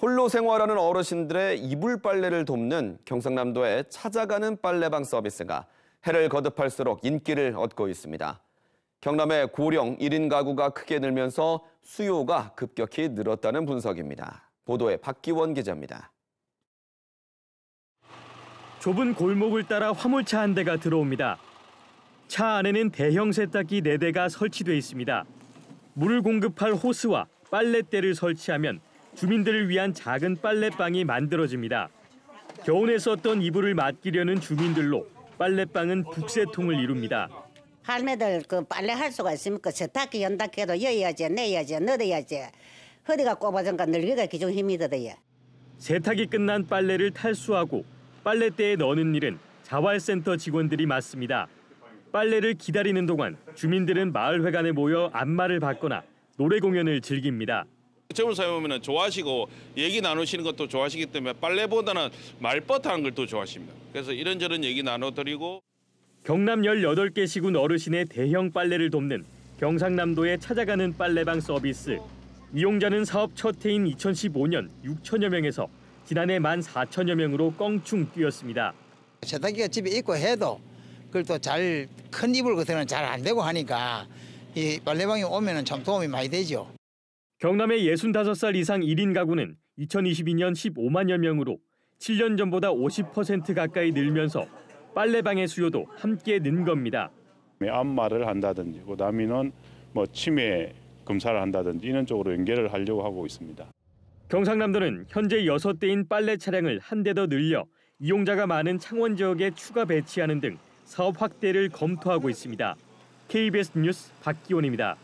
홀로 생활하는 어르신들의 이불 빨래를 돕는 경상남도의 찾아가는 빨래방 서비스가 해를 거듭할수록 인기를 얻고 있습니다. 경남의 고령 1인 가구가 크게 늘면서 수요가 급격히 늘었다는 분석입니다. 보도에 박기원 기자입니다. 좁은 골목을 따라 화물차 한 대가 들어옵니다. 차 안에는 대형 세탁기 4대가 설치돼 있습니다. 물을 공급할 호스와 빨래대를 설치하면 주민들을 위한 작은 빨래방이 만들어집니다. 겨운에 썼던 이불을 맡기려는 주민들로 빨래방은 북새통을 이룹니다. 할매들 그 빨래 할 수가 있습니까? 세탁기 연탁기도 여야지 내야지 넣어야지 허리가 꼬아정가 늙기가 기종 힘이 더대요. 세탁이 끝난 빨래를 탈수하고 빨래대에 넣는 일은 자활센터 직원들이 맡습니다. 빨래를 기다리는 동안 주민들은 마을회관에 모여 안마를 받거나 노래 공연을 즐깁니다. 점을 사용하면 좋아하시고 얘기 나누시는 것도 좋아하시기 때문에 빨래보다는 말벗하는 걸또 좋아하십니다. 그래서 이런저런 얘기 나눠드리고 경남 18개 시군 어르신의 대형 빨래를 돕는 경상남도에 찾아가는 빨래방 서비스. 이용자는 사업 첫 해인 2015년 6천여 명에서 지난해 1만 4천여 명으로 껑충 뛰었습니다. 세탁기가 집에 있고 해도 그걸 또 잘 큰 입을 같은 건잘안 되고 하니까 이 빨래방에 오면 참 도움이 많이 되죠. 경남의 65살 이상 1인 가구는 2022년 15만여 명으로 7년 전보다 50% 가까이 늘면서 빨래방의 수요도 함께 는 겁니다. 안마를 한다든지 그다음에는 뭐 치매 검사를 한다든지 이런 쪽으로 연계를 하려고 하고 있습니다. 경상남도는 현재 6대인 빨래 차량을 한 대 더 늘려 이용자가 많은 창원 지역에 추가 배치하는 등 사업 확대를 검토하고 있습니다. KBS 뉴스 박기원입니다.